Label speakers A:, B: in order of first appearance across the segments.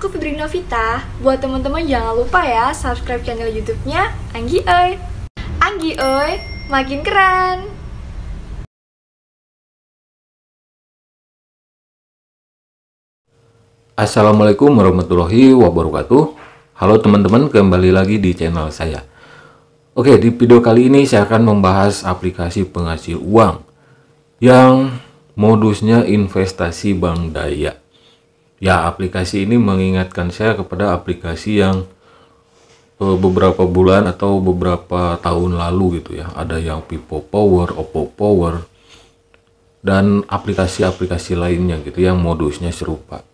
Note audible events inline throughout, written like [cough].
A: aku Febri Novita. Buat teman-teman jangan lupa ya subscribe channel YouTube-nya Anggi Oi. Anggi Oi, makin keren. Assalamualaikum warahmatullahi wabarakatuh. Halo teman-teman, kembali lagi di channel saya. Oke, di video kali ini saya akan membahas aplikasi penghasil uang yang modusnya investasi bank daya ya aplikasi ini mengingatkan saya kepada aplikasi yang eh, beberapa bulan atau beberapa tahun lalu gitu ya ada yang Vivo Power, Oppo Power dan aplikasi-aplikasi lainnya gitu yang modusnya serupa.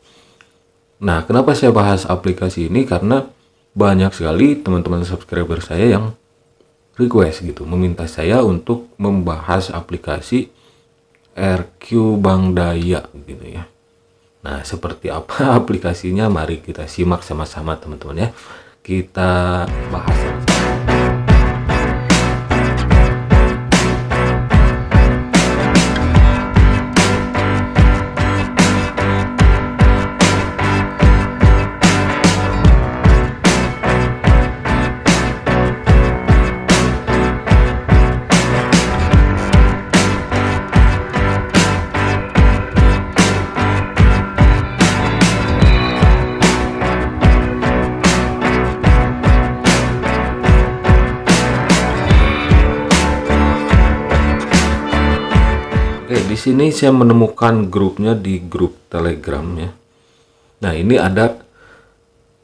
A: Nah, kenapa saya bahas aplikasi ini karena banyak sekali teman-teman subscriber saya yang request gitu, meminta saya untuk membahas aplikasi RQ Bank Daya gitu ya. Nah, seperti apa [laughs] aplikasinya? Mari kita simak sama-sama, teman-teman ya. Kita bahas. di sini saya menemukan grupnya di grup Telegram ya. Nah, ini ada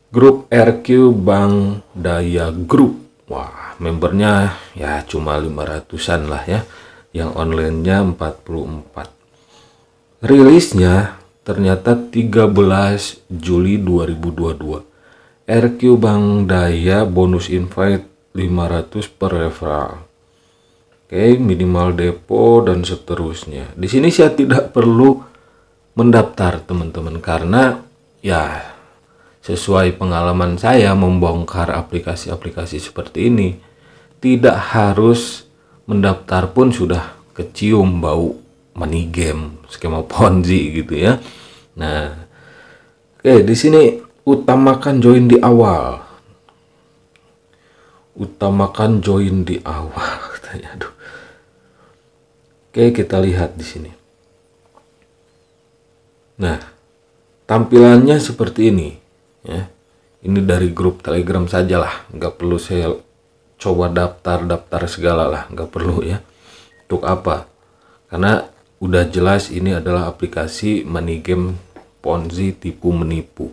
A: grup RQ Bank Daya Group. Wah, membernya ya cuma 500-an lah ya. Yang online-nya 44. Rilisnya ternyata 13 Juli 2022. RQ Bank Daya bonus invite 500 per referral okay, minimal depo dan seterusnya. Di sini saya tidak perlu mendaftar teman-teman karena ya sesuai pengalaman saya membongkar aplikasi-aplikasi seperti ini tidak harus mendaftar pun sudah kecium bau money game skema ponzi gitu ya. Nah, oke okay, di sini utamakan join di awal. Utamakan join di awal. [laughs] Aduh Oke, kita lihat di sini. Nah, tampilannya seperti ini, ya. Ini dari grup Telegram sajalah, nggak perlu saya coba daftar-daftar segala lah, nggak perlu ya. Untuk apa? Karena udah jelas ini adalah aplikasi money game Ponzi tipu menipu.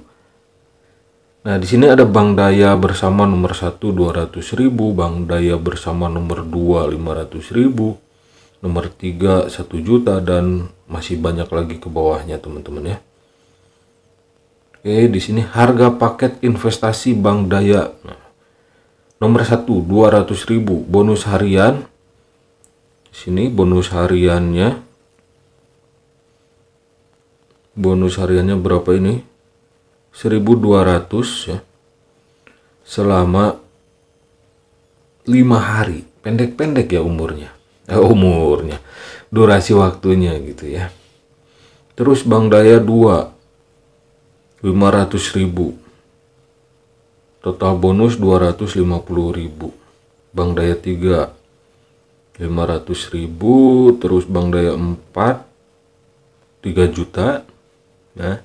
A: Nah, di sini ada Bang Daya bersama nomor 1 200.000, Bang Daya bersama nomor 2 500.000, nomor 3 1 juta dan masih banyak lagi ke bawahnya teman-teman ya Oke di sini harga paket investasi Bank Daya nah, nomor 1 200.000 bonus harian di sini bonus hariannya bonus hariannya berapa ini 1200 ya selama 5 hari pendek-pendek ya umurnya eh, [laughs] umurnya durasi waktunya gitu ya terus bank daya 2 500 ribu total bonus 250 ribu bank daya 3 500 ribu terus bank daya 4 3 juta nah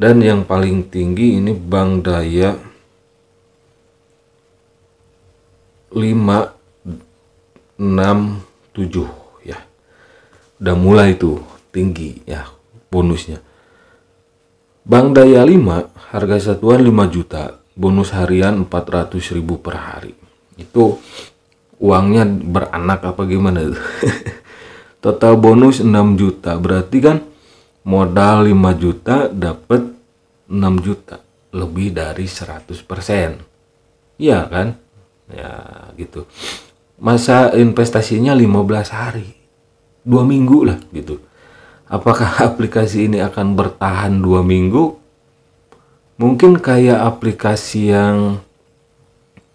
A: dan yang paling tinggi ini bank daya 5 6 7 ya udah mulai tuh tinggi ya bonusnya Bank Daya 5 harga satuan 5 juta bonus harian 400 ribu per hari itu uangnya beranak apa gimana tuh [laughs] total bonus 6 juta berarti kan modal 5 juta dapat 6 juta lebih dari 100% iya kan ya gitu masa investasinya 15 hari dua minggu lah gitu apakah [laughs] aplikasi ini akan bertahan dua minggu mungkin kayak aplikasi yang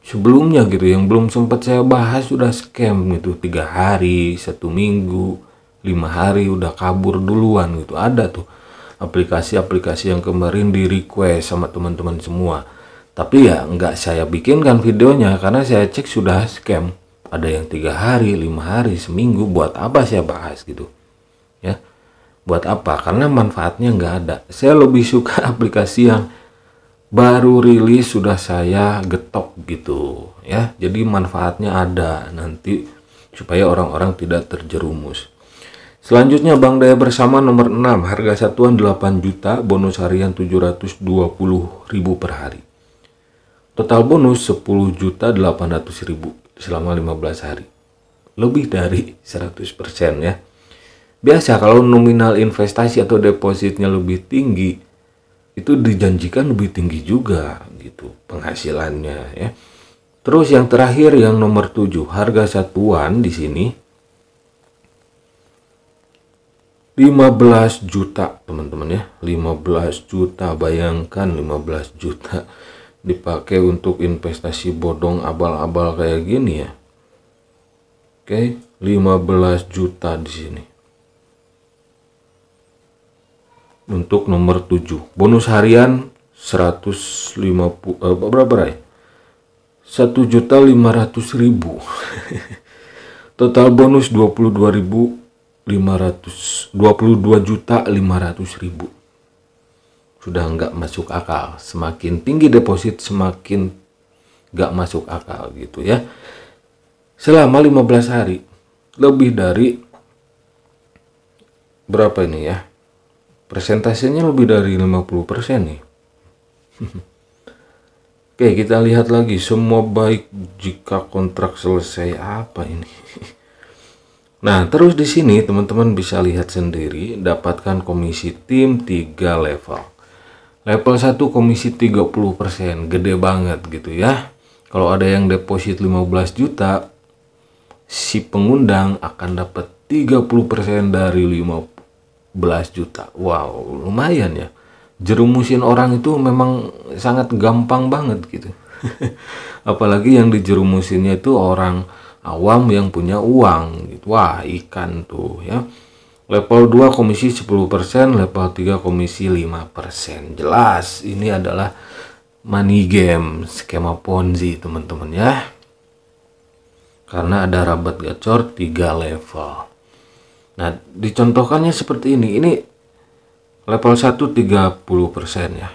A: sebelumnya gitu yang belum sempat saya bahas sudah scam gitu tiga hari satu minggu lima hari udah kabur duluan gitu ada tuh aplikasi-aplikasi yang kemarin di request sama teman-teman semua tapi ya nggak saya bikinkan videonya karena saya cek sudah scam ada yang tiga hari lima hari seminggu buat apa saya bahas gitu ya buat apa karena manfaatnya nggak ada saya lebih suka [laughs] aplikasi yang baru rilis sudah saya getok gitu ya jadi manfaatnya ada nanti supaya orang-orang tidak terjerumus selanjutnya bank daya bersama nomor 6 harga satuan 8 juta bonus harian 720 ribu per hari total bonus 10 juta 800 ribu selama 15 hari. Lebih dari 100% ya. Biasa kalau nominal investasi atau depositnya lebih tinggi, itu dijanjikan lebih tinggi juga gitu penghasilannya ya. Terus yang terakhir yang nomor 7, harga satuan di sini 15 juta teman-teman ya 15 juta bayangkan 15 juta dipakai untuk investasi bodong abal-abal kayak gini ya Oke 15 juta di sini untuk nomor 7 bonus harian 150 eh, berapa berapa ya 1 juta 500 ribu [laughs] total bonus dua ribu juta 500 ribu sudah nggak masuk akal. Semakin tinggi deposit semakin nggak masuk akal gitu ya. Selama 15 hari lebih dari berapa ini ya? presentasinya lebih dari 50% nih. [laughs] Oke, kita lihat lagi semua baik jika kontrak selesai apa ini. [laughs] Nah, terus di sini teman-teman bisa lihat sendiri, dapatkan komisi tim 3 level. Level 1 komisi 30%, gede banget gitu ya. Kalau ada yang deposit 15 juta, si pengundang akan dapat 30% dari 15 juta. Wow, lumayan ya. Jerumusin orang itu memang sangat gampang banget gitu. [laughs] Apalagi yang dijerumusinnya itu orang awam yang punya uang gitu. Wah, ikan tuh ya. Level 2 komisi 10%, level 3 komisi 5%. Jelas ini adalah money game, skema ponzi teman-teman ya. Karena ada rabat gacor 3 level. Nah, dicontohkannya seperti ini. Ini level 1 30% ya.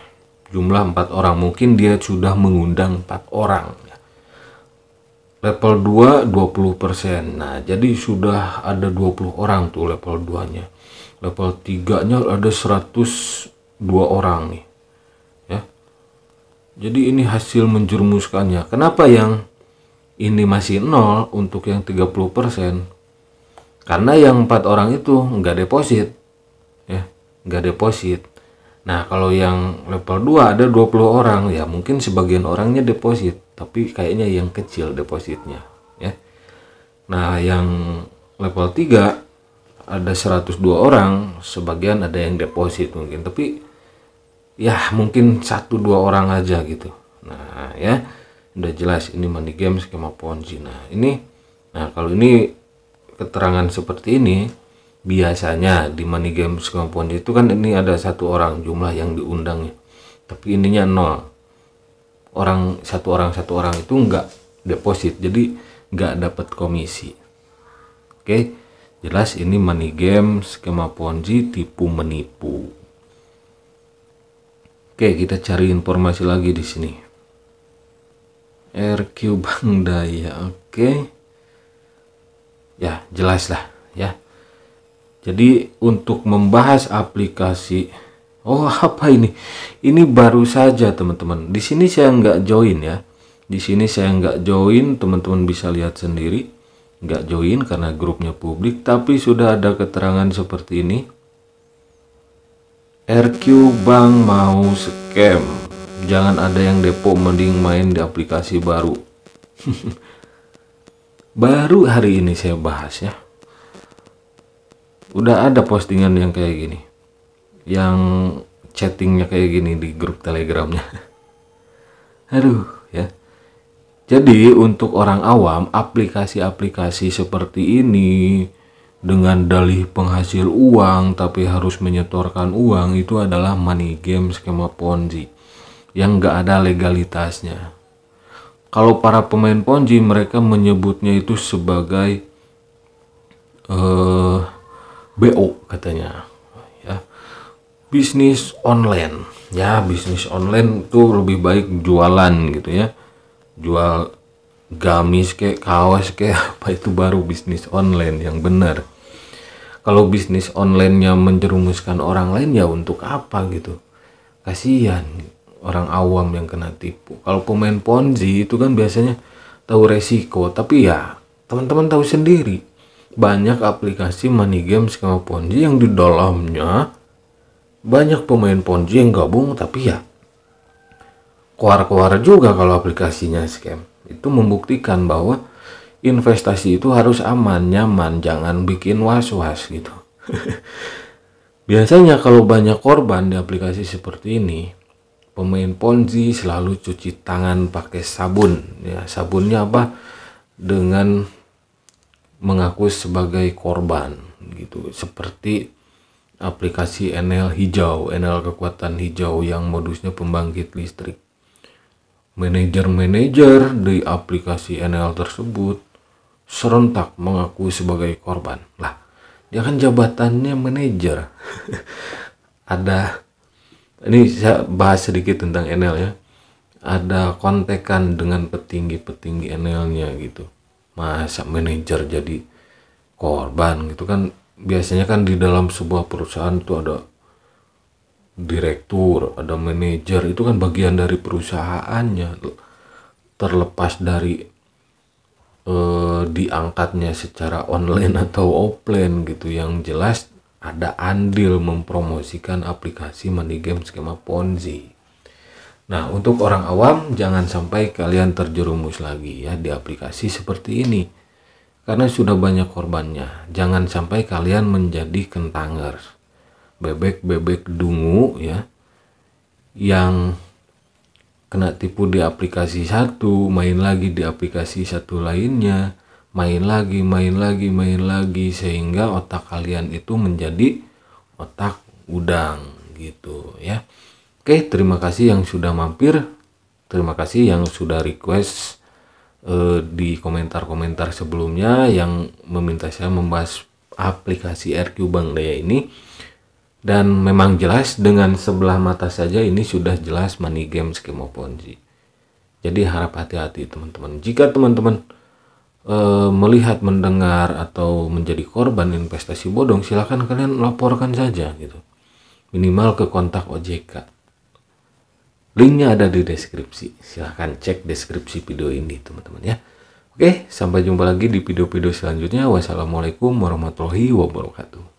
A: Jumlah 4 orang, mungkin dia sudah mengundang 4 orang. Ya level 2 20%. Nah, jadi sudah ada 20 orang tuh level 2-nya. Level 3-nya ada 102 orang nih. Ya. Jadi ini hasil menjerumuskannya. Kenapa yang ini masih nol untuk yang 30%? Karena yang empat orang itu nggak deposit. Ya, nggak deposit. Nah, kalau yang level 2 ada 20 orang, ya mungkin sebagian orangnya deposit tapi kayaknya yang kecil depositnya ya nah yang level 3 ada 102 orang sebagian ada yang deposit mungkin tapi ya mungkin satu dua orang aja gitu nah ya udah jelas ini money game skema ponzi nah ini nah kalau ini keterangan seperti ini biasanya di money game skema ponzi itu kan ini ada satu orang jumlah yang diundang tapi ininya nol orang satu orang satu orang itu nggak deposit jadi nggak dapat komisi oke jelas ini money game skema ponzi tipu menipu oke kita cari informasi lagi di sini RQ Bang Daya oke ya jelas lah ya jadi untuk membahas aplikasi Oh [laughs] apa ini? Ini baru saja teman-teman. Di sini saya nggak join ya. Di sini saya nggak join, teman-teman bisa lihat sendiri. Nggak join karena grupnya publik, tapi sudah ada keterangan seperti ini. RQ Bank mau scam. Jangan ada yang depo mending main di aplikasi baru. [laughs] baru hari ini saya bahas ya. Udah ada postingan yang kayak gini yang chattingnya kayak gini di grup telegramnya [laughs] aduh ya jadi untuk orang awam aplikasi-aplikasi seperti ini dengan dalih penghasil uang tapi harus menyetorkan uang itu adalah money game skema ponzi yang gak ada legalitasnya kalau para pemain ponzi mereka menyebutnya itu sebagai uh, eh, BO katanya bisnis online ya bisnis online tuh lebih baik jualan gitu ya jual gamis kayak kaos kayak [laughs] apa itu baru bisnis online yang benar kalau bisnis online yang menjerumuskan orang lain ya untuk apa gitu kasihan orang awam yang kena tipu kalau pemain ponzi itu kan biasanya tahu resiko tapi ya teman-teman tahu sendiri banyak aplikasi money game skema ponzi yang di dalamnya banyak pemain ponzi yang gabung tapi ya keluar-keluar juga kalau aplikasinya scam itu membuktikan bahwa investasi itu harus aman nyaman jangan bikin was-was gitu [laughs] biasanya kalau banyak korban di aplikasi seperti ini pemain ponzi selalu cuci tangan pakai sabun ya sabunnya apa dengan mengaku sebagai korban gitu seperti aplikasi NL Hijau, NL Kekuatan Hijau yang modusnya pembangkit listrik. Manajer-manajer di aplikasi NL tersebut serentak mengakui sebagai korban. Lah, dia kan jabatannya manajer. [laughs] Ada ini saya bahas sedikit tentang NL ya. Ada kontekan dengan petinggi-petinggi NL-nya gitu. Masa manajer jadi korban gitu kan biasanya kan di dalam sebuah perusahaan itu ada direktur, ada manajer, itu kan bagian dari perusahaannya. Terlepas dari eh, diangkatnya secara online atau offline gitu, yang jelas ada andil mempromosikan aplikasi money game skema Ponzi. Nah, untuk orang awam jangan sampai kalian terjerumus lagi ya di aplikasi seperti ini karena sudah banyak korbannya. Jangan sampai kalian menjadi kentanger. Bebek-bebek dungu ya. Yang kena tipu di aplikasi satu, main lagi di aplikasi satu lainnya, main lagi, main lagi, main lagi sehingga otak kalian itu menjadi otak udang gitu ya. Oke, terima kasih yang sudah mampir. Terima kasih yang sudah request eh, di komentar-komentar sebelumnya yang meminta saya membahas aplikasi RQ Bank Daya ini dan memang jelas dengan sebelah mata saja ini sudah jelas money game skema ponzi. Jadi harap hati-hati teman-teman. Jika teman-teman e, melihat, mendengar atau menjadi korban investasi bodong, silahkan kalian laporkan saja gitu. Minimal ke kontak OJK. Linknya ada di deskripsi. Silahkan cek deskripsi video ini teman-teman ya. Oke, sampai jumpa lagi di video-video selanjutnya. Wassalamualaikum warahmatullahi wabarakatuh.